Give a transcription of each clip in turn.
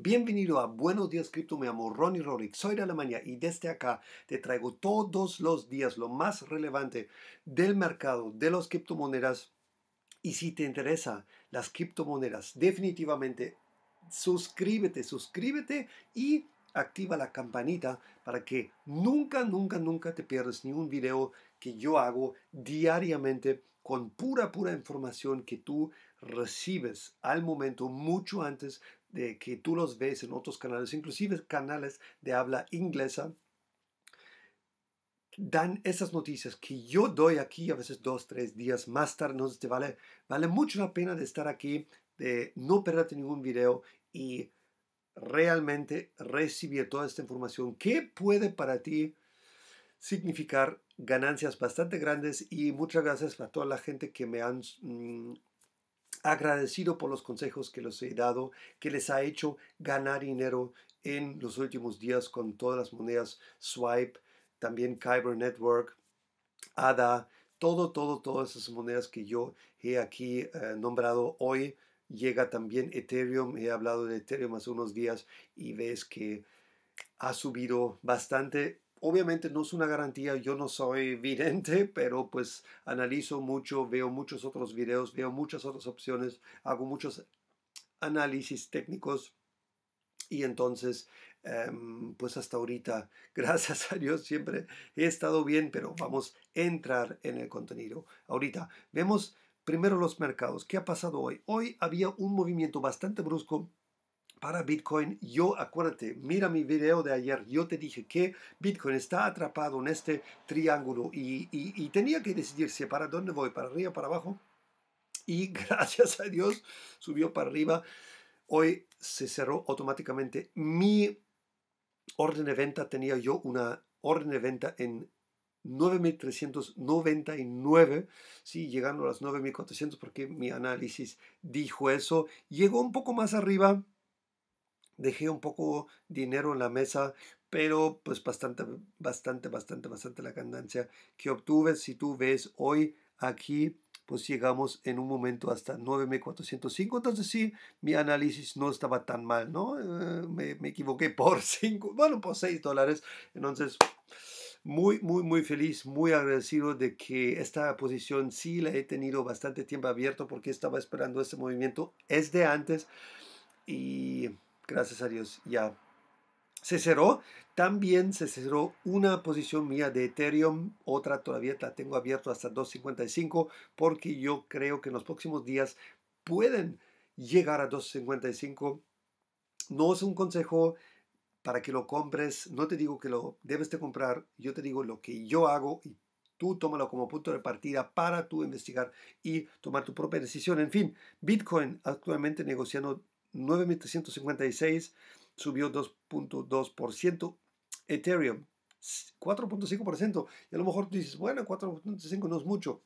Bienvenido a Buenos Días Cripto, mi amor Ronnie Rorick. Soy de Alemania y desde acá te traigo todos los días lo más relevante del mercado de las criptomonedas. Y si te interesa las criptomonedas, definitivamente suscríbete, suscríbete y activa la campanita para que nunca, nunca, nunca te pierdas ni un video que yo hago diariamente con pura, pura información que tú recibes al momento mucho antes de que tú los ves en otros canales, inclusive canales de habla inglesa, dan esas noticias que yo doy aquí a veces dos, tres días más tarde. Entonces te vale, vale mucho la pena de estar aquí, de no perderte ningún video y realmente recibir toda esta información que puede para ti significar ganancias bastante grandes y muchas gracias a toda la gente que me han mm, agradecido por los consejos que les he dado, que les ha hecho ganar dinero en los últimos días con todas las monedas Swipe, también Kyber Network, ADA, todo, todo, todas esas monedas que yo he aquí eh, nombrado hoy. Llega también Ethereum, he hablado de Ethereum hace unos días y ves que ha subido bastante obviamente no es una garantía, yo no soy vidente, pero pues analizo mucho, veo muchos otros videos, veo muchas otras opciones, hago muchos análisis técnicos y entonces em, pues hasta ahorita gracias a Dios siempre he estado bien pero vamos a entrar en el contenido ahorita vemos primero los mercados qué ha pasado hoy hoy había un movimiento bastante brusco para Bitcoin, yo acuérdate, mira mi video de ayer, yo te dije que Bitcoin está atrapado en este triángulo y, tenía que decidirse para dónde voy, para arriba, para abajo. Y gracias a Dios subió para arriba. Hoy se cerró automáticamente mi orden de venta. Tenía yo una orden de venta en 9.399, sí, llegando a las 9.400 porque mi análisis dijo eso. Llegó un poco más arriba, dejé un poco dinero en la mesa, pero pues bastante, bastante, bastante, bastante la ganancia que obtuve. Si tú ves hoy aquí, pues llegamos en un momento hasta 9.405. Entonces sí, mi análisis no estaba tan mal, ¿no? Eh, me, me, equivoqué por 5, bueno, por 6 dólares. Entonces, muy, muy, muy feliz, muy agradecido de que esta posición sí la he tenido bastante tiempo abierto porque estaba esperando este movimiento es de antes. Y gracias a Dios, ya se cerró. También se cerró una posición mía de Ethereum, otra todavía la tengo abierta hasta 2.55 porque yo creo que en los próximos días pueden llegar a 2.55. No es un consejo para que lo compres, no te digo que lo debes de comprar, yo te digo lo que yo hago y tú tómalo como punto de partida para tú investigar y tomar tu propia decisión. En fin, Bitcoin actualmente negociando 9.356 subió 2.2%. Ethereum 4.5%. Y a lo mejor tú dices, bueno, 4.5 no es mucho.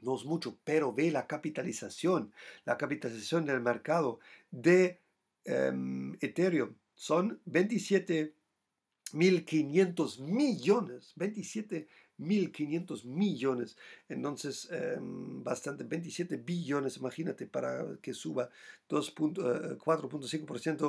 No es mucho, pero ve la capitalización, la capitalización del mercado de em, Ethereum. Son 27.500 millones, 27 1.500 millones. Entonces, em, bastante, 27 billones, imagínate, para que suba 4.5% eh,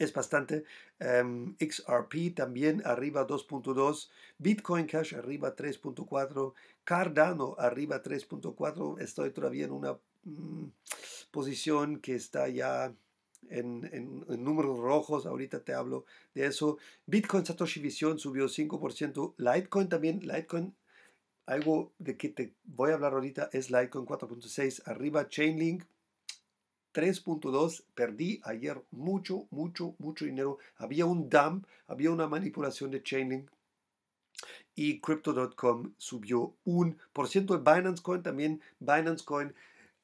eh, es bastante. Em, XRP también arriba 2.2. Bitcoin Cash arriba 3.4. Cardano arriba 3.4. Estoy todavía en una mm, posición que está ya en, números rojos, ahorita te hablo de eso. Bitcoin Satoshi Vision subió 5%, Litecoin también, Litecoin, algo de que te voy a hablar ahorita es Litecoin 4.6, arriba Chainlink 3.2, perdí ayer mucho, mucho, mucho dinero. Había un dump, había una manipulación de Chainlink y Crypto.com subió un por ciento. Binance Coin también, Binance Coin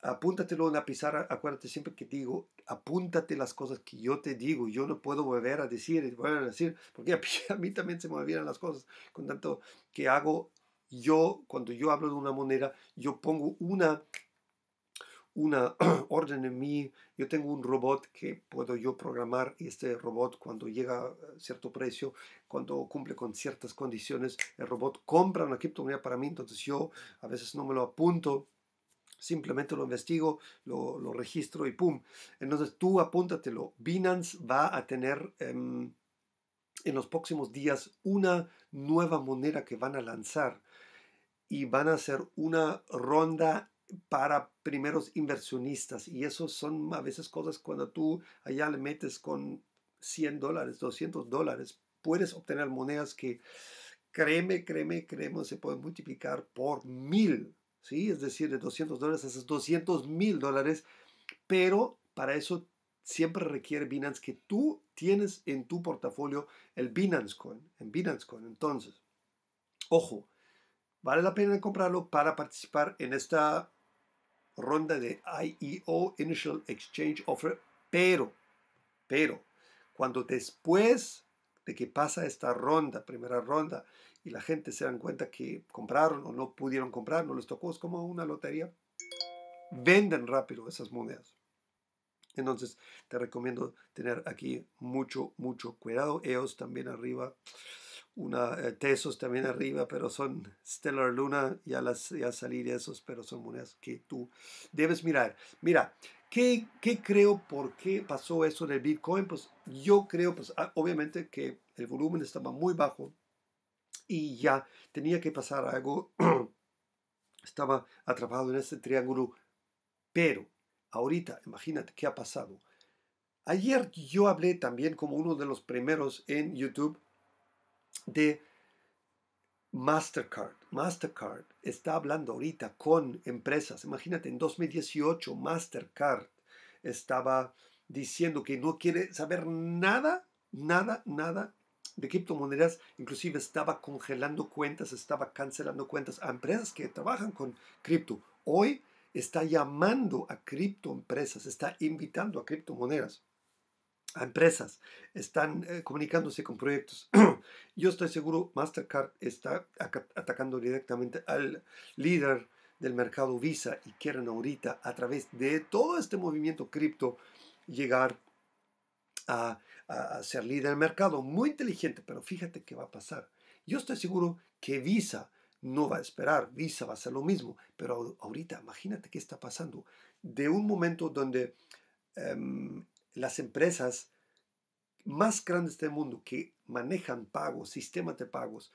apúntatelo en la pizarra, acuérdate siempre que digo, apúntate las cosas que yo te digo, yo no puedo volver a decir, volver a decir, porque a mí también se me olvidan las cosas, con tanto que hago yo, cuando yo hablo de una moneda, yo pongo una una orden en mí, yo tengo un robot que puedo yo programar y este robot cuando llega a cierto precio, cuando cumple con ciertas condiciones, el robot compra una criptomoneda para mí, entonces yo a veces no me lo apunto simplemente lo investigo, lo, registro y ¡pum! Entonces tú apúntatelo. Binance va a tener em, en los próximos días una nueva moneda que van a lanzar y van a hacer una ronda para primeros inversionistas y eso son a veces cosas cuando tú allá le metes con 100 dólares, 200 dólares, puedes obtener monedas que créeme, créeme, créeme, se pueden multiplicar por mil ¿sí? Es decir, de 200 dólares a 200 mil dólares, pero para eso siempre requiere Binance que tú tienes en tu portafolio el Binance Coin, en Binance Coin. Entonces, ojo, vale la pena comprarlo para participar en esta ronda de IEO Initial Exchange Offer, pero, pero, cuando después de que pasa esta ronda, primera ronda, y la gente se dan cuenta que compraron o no pudieron comprar, no les tocó, es como una lotería, venden rápido esas monedas. Entonces te recomiendo tener aquí mucho, mucho cuidado. EOS también arriba, una, eh, Tesos también arriba, pero son Stellar Luna, ya, las, ya salí de esos, pero son monedas que tú debes mirar. Mira, ¿qué, qué creo por qué pasó eso en el Bitcoin? Pues yo creo, pues ah, obviamente que el volumen estaba muy bajo y ya tenía que pasar algo. Estaba atrapado en ese triángulo. Pero ahorita, imagínate qué ha pasado. Ayer yo hablé también como uno de los primeros en YouTube de Mastercard. Mastercard está hablando ahorita con empresas. Imagínate, en 2018 Mastercard estaba diciendo que no quiere saber nada, nada, nada de criptomonedas inclusive estaba congelando cuentas, estaba cancelando cuentas a empresas que trabajan con cripto. Hoy está llamando a criptoempresas, está invitando a criptomonedas, a empresas, están eh, comunicándose con proyectos. Yo estoy seguro, Mastercard está atacando directamente al líder del mercado Visa y quieren ahorita a través de todo este movimiento cripto llegar a, ser líder del mercado, muy inteligente, pero fíjate qué va a pasar. Yo estoy seguro que Visa no va a esperar, Visa va a hacer lo mismo, pero ahorita imagínate qué está pasando. De un momento donde em, las empresas más grandes del mundo que manejan pagos, sistemas de pagos,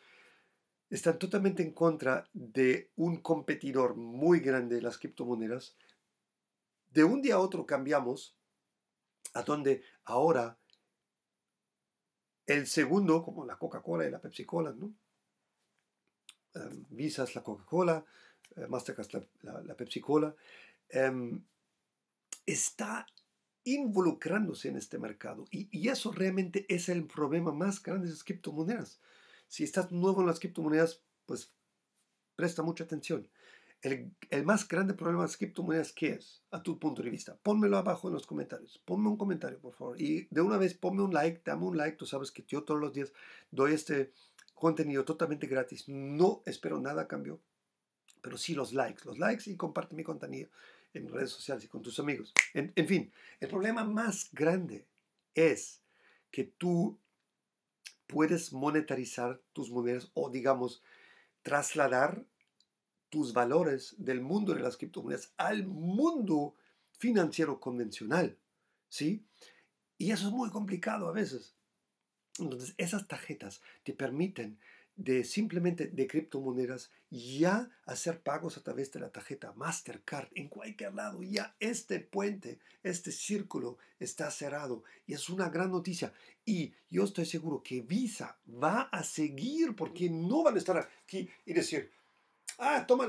están totalmente en contra de un competidor muy grande de las criptomonedas. De un día a otro cambiamos a donde ahora el segundo, como la Coca-Cola y la Pepsi-Cola, ¿no? Em, Visas la Coca-Cola, eh, Mastercard la, la, Pepsi-Cola, em, está involucrándose en este mercado. Y, y, eso realmente es el problema más grande de las criptomonedas. Si estás nuevo en las criptomonedas, pues presta mucha atención. El, más grande problema de las criptomonedas, ¿qué es? A tu punto de vista. Pónmelo abajo en los comentarios. Ponme un comentario, por favor. Y de una vez, ponme un like, dame un like. Tú sabes que yo todos los días doy este contenido totalmente gratis. No espero nada a cambio, pero sí los likes. Los likes y comparte mi contenido en redes sociales y con tus amigos. En, en fin, el problema más grande es que tú puedes monetarizar tus monedas o, digamos, trasladar tus valores del mundo de las criptomonedas al mundo financiero convencional. ¿sí? Y eso es muy complicado a veces. Entonces, esas tarjetas te permiten de simplemente de criptomonedas ya hacer pagos a través de la tarjeta Mastercard en cualquier lado. Ya este puente, este círculo está cerrado y es una gran noticia. Y yo estoy seguro que Visa va a seguir porque no van a estar aquí y decir, ah, toma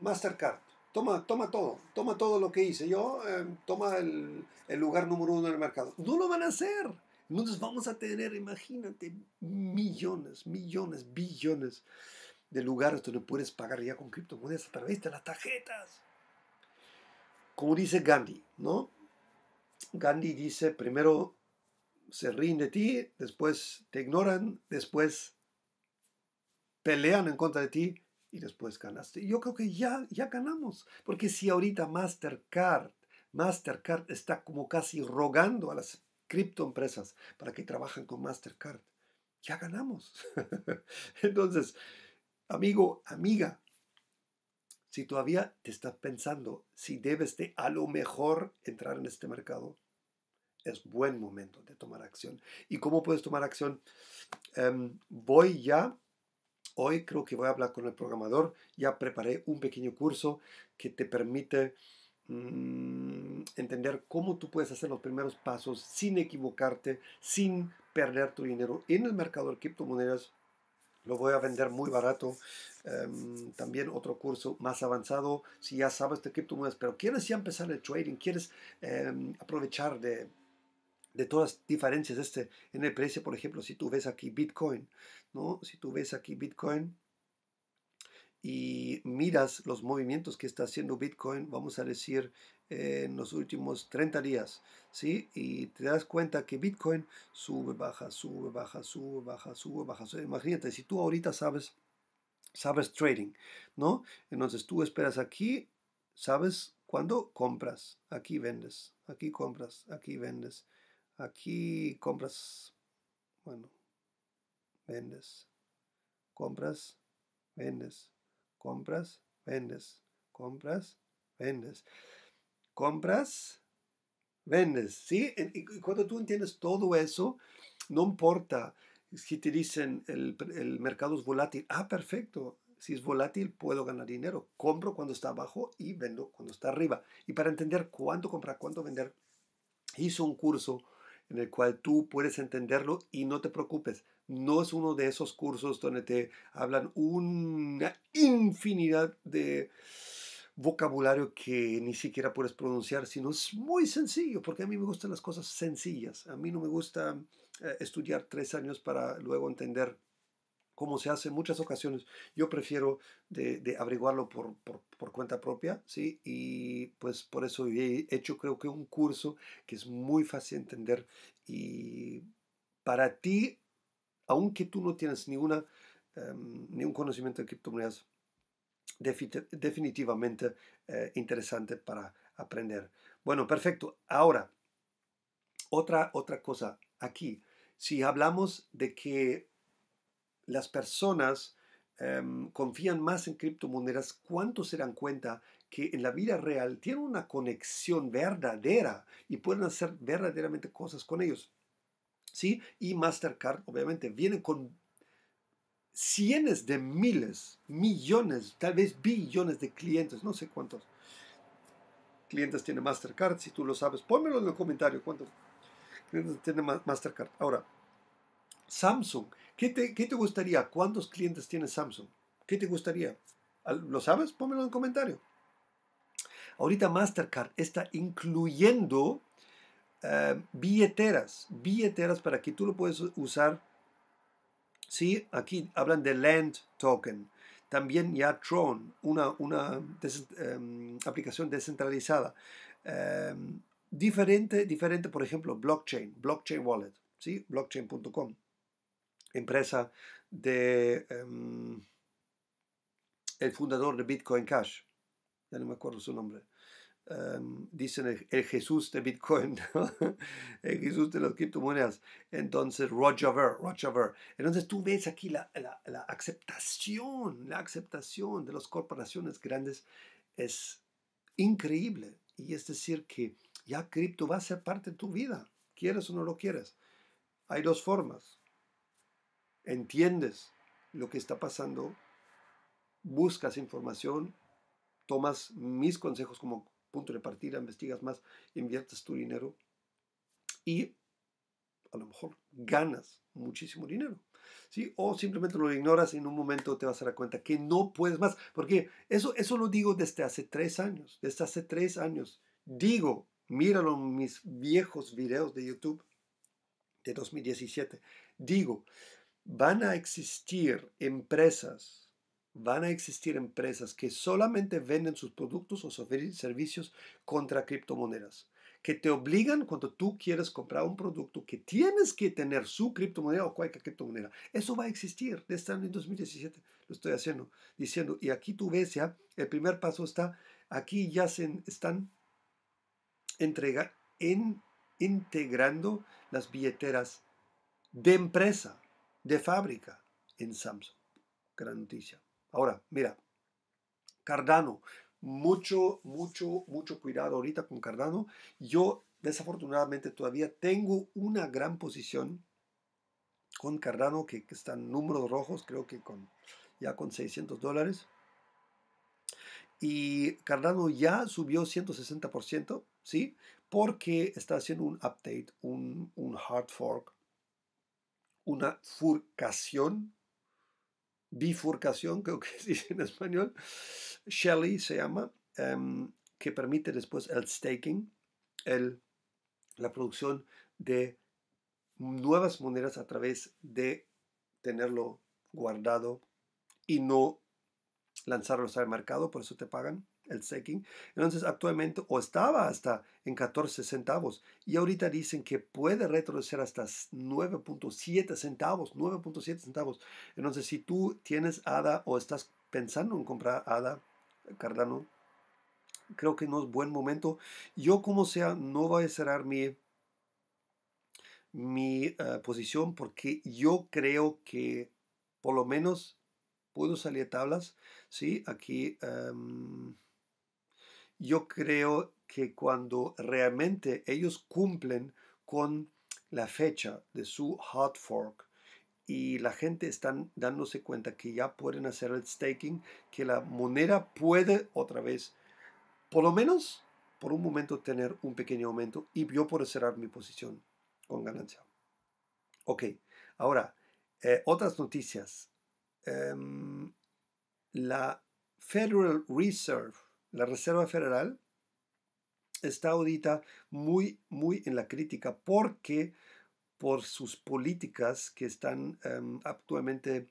Mastercard, toma, toma todo, toma todo lo que hice, yo em, toma el, lugar número uno el mercado. No lo van a hacer. Entonces vamos a tener, imagínate, millones, millones, billones de lugares donde puedes pagar ya con criptomonedas a través de las tarjetas. Como dice Gandhi, ¿no? Gandhi dice, primero se ríen de ti, después te ignoran, después pelean en contra de ti y después ganaste. Yo creo que ya, ya ganamos, porque si ahorita Mastercard, Mastercard está como casi rogando a las criptoempresas para que trabajen con Mastercard, ya ganamos. Entonces, amigo, amiga, si todavía te estás pensando si debes de a lo mejor entrar en este mercado, es buen momento de tomar acción. ¿Y cómo puedes tomar acción? Em, voy ya Hoy creo que voy a hablar con el programador. Ya preparé un pequeño curso que te permite mm, entender cómo tú puedes hacer los primeros pasos sin equivocarte, sin perder tu dinero en el mercado de criptomonedas lo voy a vender muy barato. Em, también otro curso más avanzado, si ya sabes de criptomonedas, pero quieres ya empezar el trading, quieres em, aprovechar de, de, todas las diferencias este, en el precio, por ejemplo, si tú ves aquí Bitcoin, ¿no? Si tú ves aquí Bitcoin y miras los movimientos que está haciendo Bitcoin, vamos a decir, eh, en los últimos 30 días, ¿sí? Y te das cuenta que Bitcoin sube, baja, sube, baja, sube, baja, sube, baja. Imagínate, si tú ahorita sabes, sabes trading, ¿no? Entonces tú esperas aquí, sabes cuándo compras, aquí vendes, aquí compras, aquí vendes, aquí compras, bueno, vendes, compras, vendes, compras, vendes, compras, vendes, compras, vendes. ¿Sí? Y cuando tú entiendes todo eso, no importa si te dicen el, el mercado es volátil. Ah, perfecto. Si es volátil, puedo ganar dinero. Compro cuando está abajo y vendo cuando está arriba. Y para entender cuánto comprar, cuánto vender, hizo un curso en el cual tú puedes entenderlo y no te preocupes no es uno de esos cursos donde te hablan una infinidad de vocabulario que ni siquiera puedes pronunciar, sino es muy sencillo, porque a mí me gustan las cosas sencillas. A mí no me gusta eh, estudiar tres años para luego entender cómo se hace en muchas ocasiones. Yo prefiero de, averiguarlo por, por, cuenta propia, ¿sí? Y pues por eso he hecho creo que un curso que es muy fácil de entender y para ti aunque tú no tienes ninguna, ni em, ningún conocimiento de criptomonedas, definitivamente eh, interesante para aprender. Bueno, perfecto. Ahora, otra, otra cosa aquí. Si hablamos de que las personas em, confían más en criptomonedas, ¿cuánto se dan cuenta que en la vida real tienen una conexión verdadera y pueden hacer verdaderamente cosas con ellos? ¿sí? Y Mastercard, obviamente, viene con cientos de miles, millones, tal vez billones de clientes, no sé cuántos clientes tiene Mastercard, si tú lo sabes, pónmelo en el comentario, cuántos clientes tiene Mastercard. Ahora, Samsung, ¿qué te, qué te gustaría? ¿Cuántos clientes tiene Samsung? ¿Qué te gustaría? ¿Lo sabes? Pónmelo en el comentario. Ahorita Mastercard está incluyendo eh, billeteras, billeteras para que tú lo puedes usar. Sí, aquí hablan de Land Token. También ya Tron, una, una em, aplicación descentralizada. Em, diferente, diferente, por ejemplo, blockchain, blockchain wallet, ¿sí? blockchain.com, empresa de em, el fundador de Bitcoin Cash, ya no me acuerdo su nombre, Em, dicen el, Jesús de Bitcoin, el Jesús de las criptomonedas, entonces Roger Ver, Roger Ver. Entonces tú ves aquí la, la, la aceptación, la aceptación de las corporaciones grandes es increíble. Y es decir que ya cripto va a ser parte de tu vida, quieres o no lo quieres. Hay dos formas. Entiendes lo que está pasando, buscas información, tomas mis consejos como punto de partida, investigas más, inviertes tu dinero y a lo mejor ganas muchísimo dinero. ¿sí? O simplemente lo ignoras y en un momento te vas a dar cuenta que no puedes más. Porque eso, eso lo digo desde hace tres años. Desde hace tres años. Digo, míralo en mis viejos videos de YouTube de 2017. Digo, van a existir empresas van a existir empresas que solamente venden sus productos o servicios contra criptomonedas, que te obligan cuando tú quieres comprar un producto que tienes que tener su criptomoneda o cualquier criptomoneda. Eso va a existir desde este en 2017, lo estoy haciendo, diciendo, y aquí tú ves ya, el primer paso está, aquí ya se están entrega, en, integrando las billeteras de empresa, de fábrica en Samsung. Gran noticia. Ahora, mira, Cardano, mucho, mucho, mucho cuidado ahorita con Cardano. Yo desafortunadamente todavía tengo una gran posición con Cardano que, están está en números rojos, creo que con ya con 600 dólares. Y Cardano ya subió 160%, ¿sí? Porque está haciendo un update, un, un hard fork, una furcación bifurcación, creo que se dice en español, Shelley se llama, em, que permite después el staking, el, la producción de nuevas monedas a través de tenerlo guardado y no lanzarlos al mercado, por eso te pagan el setting, Entonces actualmente o estaba hasta en 14 centavos y ahorita dicen que puede retroceder hasta 9.7 centavos, 9.7 centavos. Entonces si tú tienes ADA o estás pensando en comprar ADA, Cardano, creo que no es buen momento. Yo como sea no voy a cerrar mi mi eh, posición porque yo creo que por lo menos puedo salir a tablas, ¿sí? Aquí... Em, yo creo que cuando realmente ellos cumplen con la fecha de su hard fork y la gente está dándose cuenta que ya pueden hacer el staking, que la moneda puede otra vez, por lo menos por un momento, tener un pequeño aumento y yo puedo cerrar mi posición con ganancia. Ok, ahora, eh, otras noticias. Em, la Federal Reserve la Reserva Federal está ahorita muy, muy en la crítica porque por sus políticas que están em, actualmente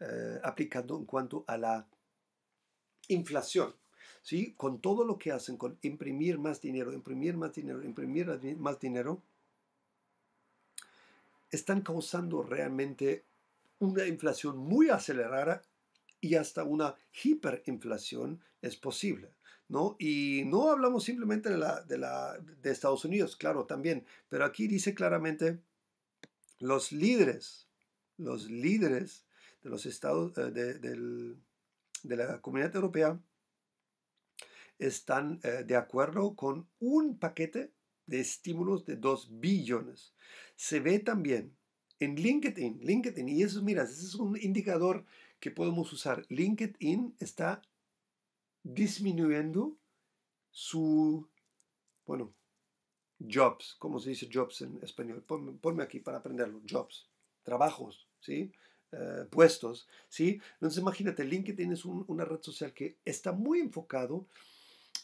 eh, aplicando en cuanto a la inflación. ¿sí? Con todo lo que hacen, con imprimir más dinero, imprimir más dinero, imprimir más dinero, están causando realmente una inflación muy acelerada y hasta una hiperinflación es posible. Y no hablamos simplemente de, la, de, Estados Unidos, claro, también, pero aquí dice claramente los líderes, los líderes de los estados, eh, de, la comunidad europea, están eh, de acuerdo con un paquete de estímulos de 2 billones. Se ve también en LinkedIn, LinkedIn, y eso, mira, ese es un indicador que podemos usar. LinkedIn está disminuyendo su, bueno, jobs, ¿cómo se dice jobs en español? Ponme, aquí para aprenderlo, jobs, trabajos, ¿sí? Eh, puestos, ¿sí? Entonces imagínate, LinkedIn es una red social que está muy enfocado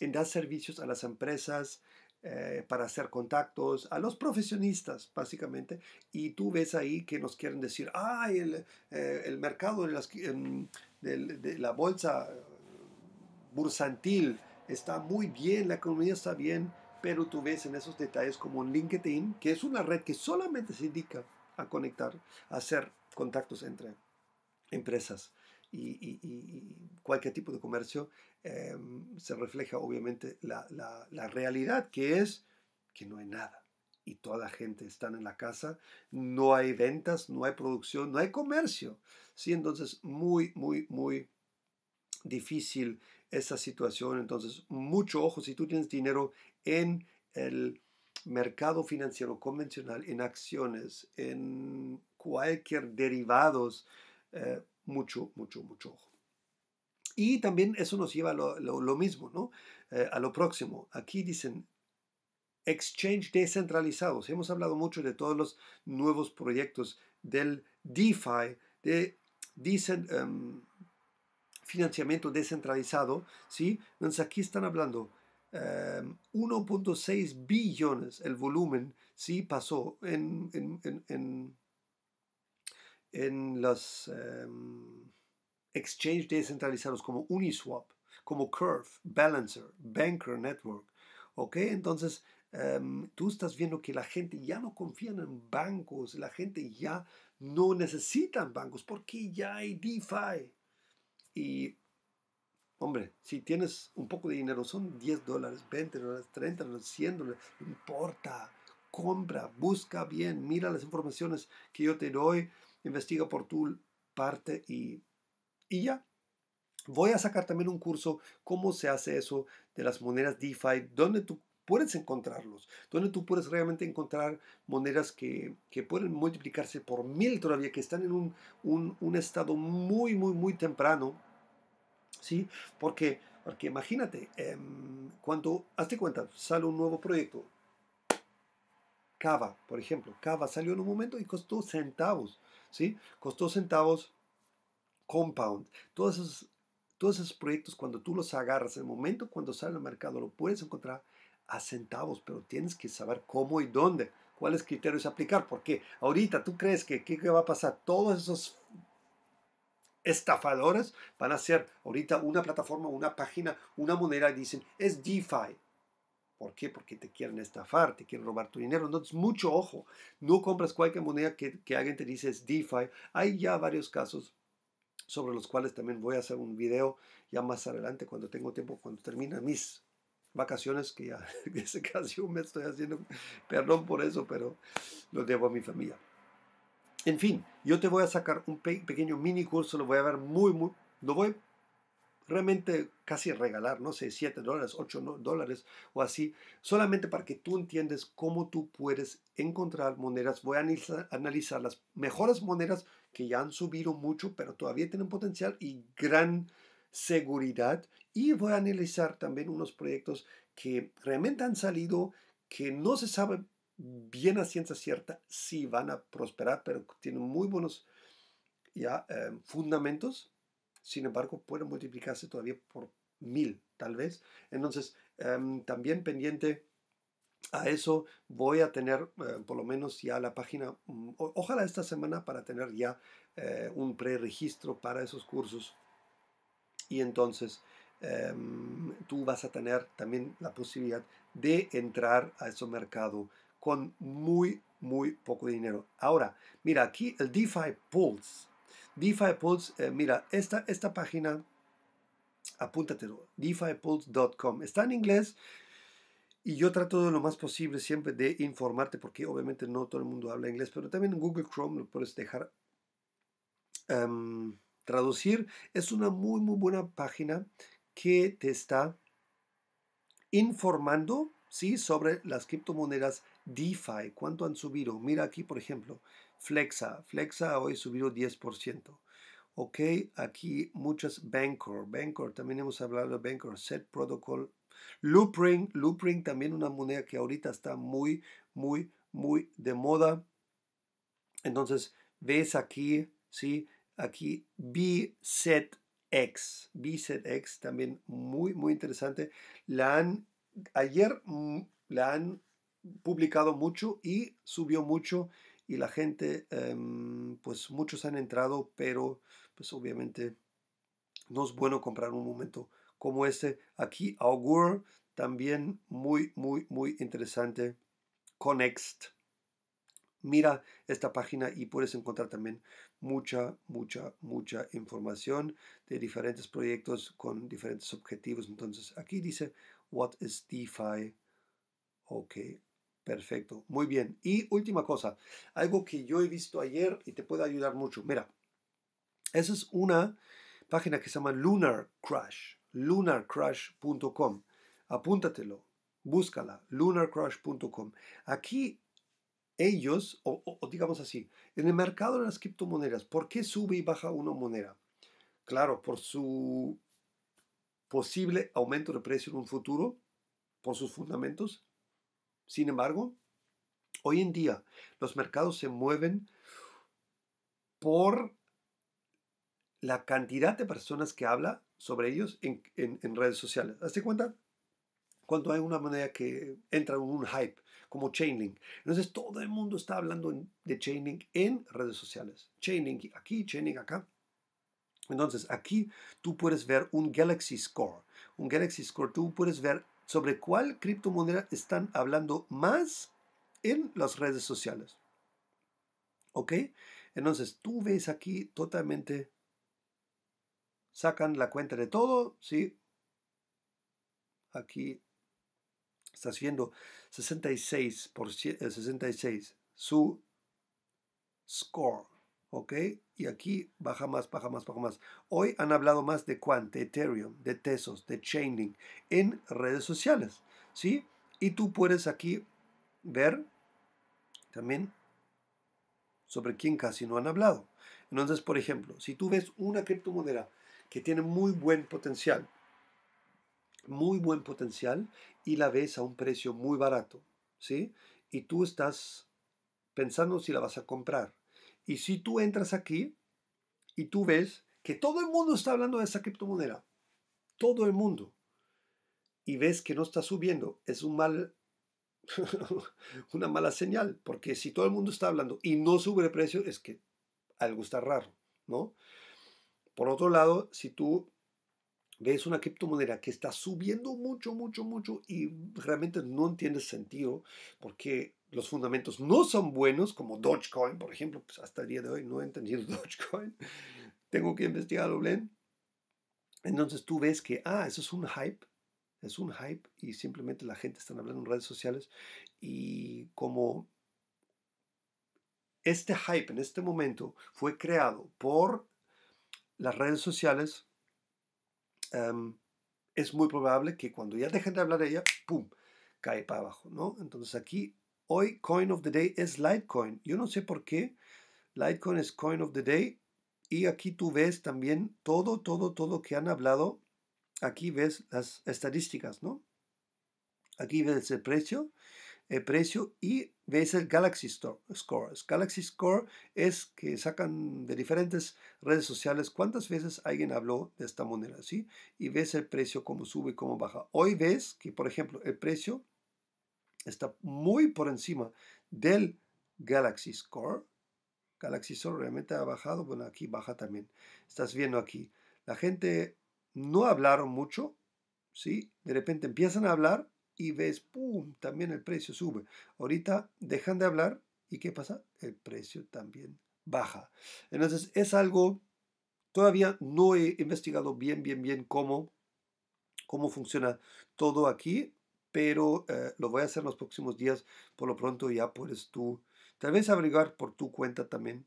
en dar servicios a las empresas, eh, para hacer contactos, a los profesionistas, básicamente, y tú ves ahí que nos quieren decir, ay, el, eh, mercado de, las, em, de, la bolsa bursantil está muy bien, la economía está bien, pero tú ves en esos detalles como LinkedIn, que es una red que solamente se indica a conectar, a hacer contactos entre empresas y, cualquier tipo de comercio, em, se refleja obviamente la, realidad que es que no hay nada y toda la gente está en la casa, no hay ventas, no hay producción, no hay comercio. Sí, entonces muy, muy, muy difícil esa situación. Entonces, mucho ojo, si tú tienes dinero en el mercado financiero convencional, en acciones, en cualquier derivados, eh, mucho, mucho, mucho ojo. Y también eso nos lleva a lo, lo, mismo, ¿no? Eh, a lo próximo. Aquí dicen exchange descentralizados. Hemos hablado mucho de todos los nuevos proyectos del DeFi, de dicen em, financiamiento descentralizado, ¿sí? Entonces aquí están hablando 1.6 em, billones el volumen, ¿sí? Pasó en, en, los em, exchanges descentralizados como Uniswap, como Curve, Balancer, Banker Network, ¿ok? Entonces... Em, tú estás viendo que la gente ya no confía en bancos, la gente ya no necesita bancos porque ya hay DeFi, y, hombre, si tienes un poco de dinero, son 10 dólares, 20 dólares, 30 dólares, 100 dólares, no importa. Compra, busca bien, mira las informaciones que yo te doy, investiga por tu parte y, y ya. Voy a sacar también un curso, cómo se hace eso de las monedas DeFi, donde tú puedes encontrarlos, donde tú puedes realmente encontrar monedas que, que pueden multiplicarse por mil todavía, que están en un, un, un, estado muy, muy, muy temprano ¿sí? Porque, porque imagínate, em, cuando, hazte cuenta, sale un nuevo proyecto, Cava, por ejemplo, Cava salió en un momento y costó centavos, ¿sí? Costó centavos, Compound, todos esos, todos esos proyectos cuando tú los agarras, en el momento cuando sale al mercado lo puedes encontrar a centavos, pero tienes que saber cómo y dónde, cuáles criterios aplicar, porque ahorita tú crees que qué va a pasar, todos esos estafadores van a hacer ahorita una plataforma, una página, una moneda y dicen, es DeFi. ¿Por qué? Porque te quieren estafar, te quieren robar tu dinero. Entonces, mucho ojo, no compras cualquier moneda que, alguien te dice es DeFi. Hay ya varios casos sobre los cuales también voy a hacer un video ya más adelante cuando tengo tiempo, cuando terminan mis vacaciones, que ya casi un mes estoy haciendo, perdón por eso, pero lo debo a mi familia. En fin, yo te voy a sacar un pequeño mini curso, lo voy a ver muy, muy, lo voy realmente casi regalar, no sé, 7 dólares, 8 dólares o así, solamente para que tú entiendas cómo tú puedes encontrar monedas. Voy a analizar las mejores monedas que ya han subido mucho, pero todavía tienen potencial y gran seguridad. Y voy a analizar también unos proyectos que realmente han salido, que no se sabe bien a ciencia cierta, sí van a prosperar, pero tienen muy buenos ya, eh, fundamentos. Sin embargo, pueden multiplicarse todavía por mil, tal vez. Entonces, em, también pendiente a eso, voy a tener eh, por lo menos ya la página, mm, ojalá esta semana, para tener ya eh, un preregistro para esos cursos. Y entonces, em, tú vas a tener también la posibilidad de entrar a ese mercado con muy, muy poco dinero. Ahora, mira, aquí el DeFi Pulse. DeFi Pulse, eh, mira, esta, esta página, apúntatelo, defipulse.com. Está en inglés y yo trato de lo más posible siempre de informarte porque obviamente no todo el mundo habla inglés, pero también en Google Chrome lo puedes dejar em, traducir. Es una muy, muy buena página que te está informando sí sobre las criptomonedas DeFi, cuánto han subido. Mira aquí, por ejemplo, Flexa. Flexa hoy subido 10%. Ok, aquí muchas Bancor. Bancor, también hemos hablado de Bancor, Set Protocol. Loopring, Loopring también una moneda que ahorita está muy, muy, muy de moda. Entonces, ves aquí, ¿sí? Aquí BZX. BZX también muy, muy interesante. La ayer mm, la han publicado mucho y subió mucho y la gente, em, pues muchos han entrado, pero pues obviamente no es bueno comprar un momento como este. Aquí Augur también muy, muy, muy interesante. Connect Mira esta página y puedes encontrar también mucha, mucha, mucha información de diferentes proyectos con diferentes objetivos. Entonces, aquí dice What is DeFi? Ok, perfecto. Muy bien. Y última cosa, algo que yo he visto ayer y te puede ayudar mucho. Mira, esa es una página que se llama Lunar Crash, lunarcrash.com. Apúntatelo, búscala, lunarcrash.com. Aquí ellos, o, o, digamos así, en el mercado de las criptomonedas, ¿por qué sube y baja una moneda? Claro, por su posible aumento de precio en un futuro por sus fundamentos. Sin embargo, hoy en día los mercados se mueven por la cantidad de personas que habla sobre ellos en, redes sociales. ¿Hace cuenta? Cuando hay una manera que entra en un hype, como Chainlink. Entonces todo el mundo está hablando de Chainlink en redes sociales. Chainlink aquí, Chainlink acá. Entonces, aquí tú puedes ver un Galaxy Score. Un Galaxy Score, tú puedes ver sobre cuál criptomoneda están hablando más en las redes sociales. ¿Ok? Entonces, tú ves aquí totalmente, sacan la cuenta de todo, ¿sí? Aquí estás viendo 66%, 66, eh, su score, ¿ok? Y aquí baja más, baja más, baja más. Hoy han hablado más de Quant, de Ethereum, de Tesos, de Chainlink en redes sociales, ¿sí? Y tú puedes aquí ver también sobre quién casi no han hablado. Entonces, por ejemplo, si tú ves una criptomoneda que tiene muy buen potencial, muy buen potencial, y la ves a un precio muy barato, ¿sí? Y tú estás pensando si la vas a comprar y si tú entras aquí y tú ves que todo el mundo está hablando de esa criptomoneda, todo el mundo, y ves que no está subiendo, es un mal, una mala señal, porque si todo el mundo está hablando y no sube el precio, es que algo está raro, ¿no? Por otro lado, si tú ves una criptomoneda que está subiendo mucho, mucho, mucho y realmente no entiendes sentido, porque los fundamentos no son buenos, como Dogecoin, por ejemplo, pues hasta el día de hoy no he entendido Dogecoin, tengo que investigarlo, bien. Entonces tú ves que, ah, eso es un hype, es un hype y simplemente la gente está hablando en redes sociales y como este hype en este momento fue creado por las redes sociales, em, es muy probable que cuando ya dejen de hablar de ella, ¡pum!, cae para abajo, ¿no? Entonces aquí Hoy Coin of the Day es Litecoin. Yo no sé por qué Litecoin es Coin of the Day. Y aquí tú ves también todo, todo, todo que han hablado. Aquí ves las estadísticas, ¿no? Aquí ves el precio, el precio y ves el Galaxy Store, Score. Galaxy Score es que sacan de diferentes redes sociales cuántas veces alguien habló de esta moneda, ¿sí? Y ves el precio, cómo sube y cómo baja. Hoy ves que, por ejemplo, el precio está muy por encima del Galaxy Score. Galaxy Score realmente ha bajado, bueno, aquí baja también. Estás viendo aquí. La gente no hablaron mucho, ¿sí? De repente empiezan a hablar y ves, ¡pum!, también el precio sube. Ahorita dejan de hablar y ¿qué pasa? El precio también baja. Entonces es algo, todavía no he investigado bien, bien, bien cómo, cómo funciona todo aquí, pero eh, lo voy a hacer los próximos días. Por lo pronto ya puedes tú, tal vez averiguar por tu cuenta también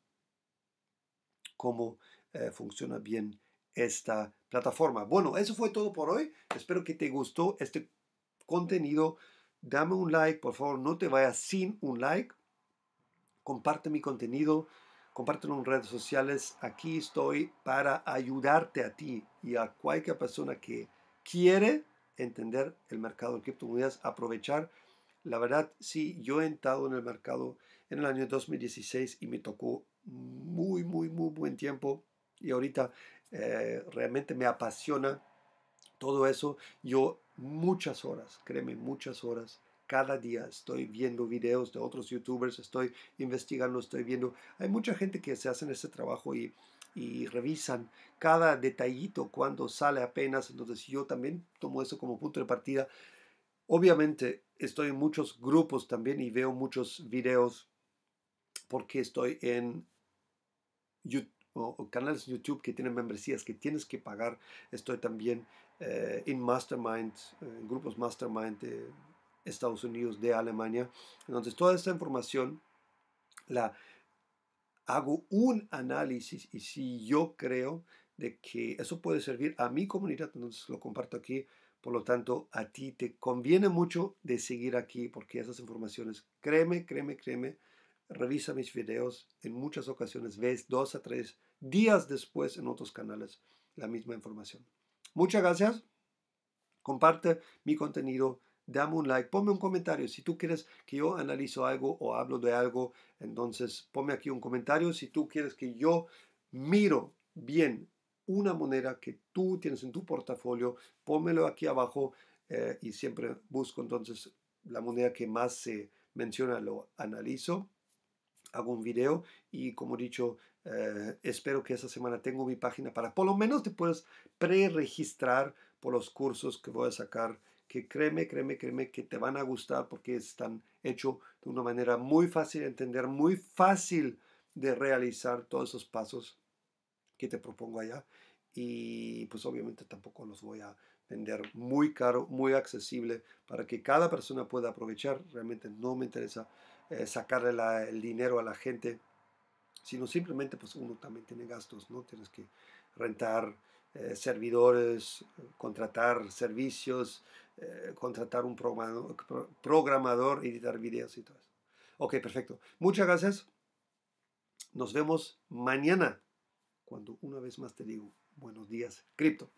cómo eh, funciona bien esta plataforma. Bueno, eso fue todo por hoy. Espero que te gustó este contenido. Dame un like, por favor, no te vayas sin un like. Comparte mi contenido, compártelo en redes sociales. Aquí estoy para ayudarte a ti y a cualquier persona que quiere entender el mercado de criptomonedas, aprovechar. La verdad, sí, yo he entrado en el mercado en el año 2016 y me tocó muy, muy, muy buen tiempo. Y ahorita eh, realmente me apasiona todo eso. Yo muchas horas, créeme, muchas horas. Cada día estoy viendo videos de otros youtubers, estoy investigando, estoy viendo. Hay mucha gente que se hace en este trabajo y y revisan cada detallito cuando sale apenas. Entonces yo también tomo eso como punto de partida. Obviamente estoy en muchos grupos también y veo muchos videos porque estoy en YouTube, o canales YouTube que tienen membresías que tienes que pagar. Estoy también eh, en Mastermind, grupos Mastermind de Estados Unidos, de Alemania. Entonces toda esta información la hago un análisis y si yo creo de que eso puede servir a mi comunidad, entonces lo comparto aquí. Por lo tanto, a ti te conviene mucho de seguir aquí porque esas informaciones, créeme, créeme, créeme, revisa mis videos. En muchas ocasiones ves dos a tres días después en otros canales la misma información. Muchas gracias. Comparte mi contenido dame un like, ponme un comentario. Si tú quieres que yo analizo algo o hablo de algo, entonces ponme aquí un comentario. Si tú quieres que yo miro bien una moneda que tú tienes en tu portafolio, pónmelo aquí abajo eh, y siempre busco entonces la moneda que más se menciona, lo analizo, hago un video y como he dicho, eh, espero que esta semana tengo mi página para por lo menos te puedes pre-registrar por los cursos que voy a sacar que créeme, créeme, créeme que te van a gustar porque están hechos de una manera muy fácil de entender, muy fácil de realizar todos esos pasos que te propongo allá. Y pues obviamente tampoco los voy a vender muy caro, muy accesible para que cada persona pueda aprovechar. Realmente no me interesa eh, sacarle el dinero a la gente, sino simplemente pues uno también tiene gastos, ¿no? Tienes que rentar eh, servidores, eh, contratar servicios, eh, contratar un programador, y editar videos y todo eso. Ok, perfecto. Muchas gracias. Nos vemos mañana, cuando una vez más te digo buenos días, cripto.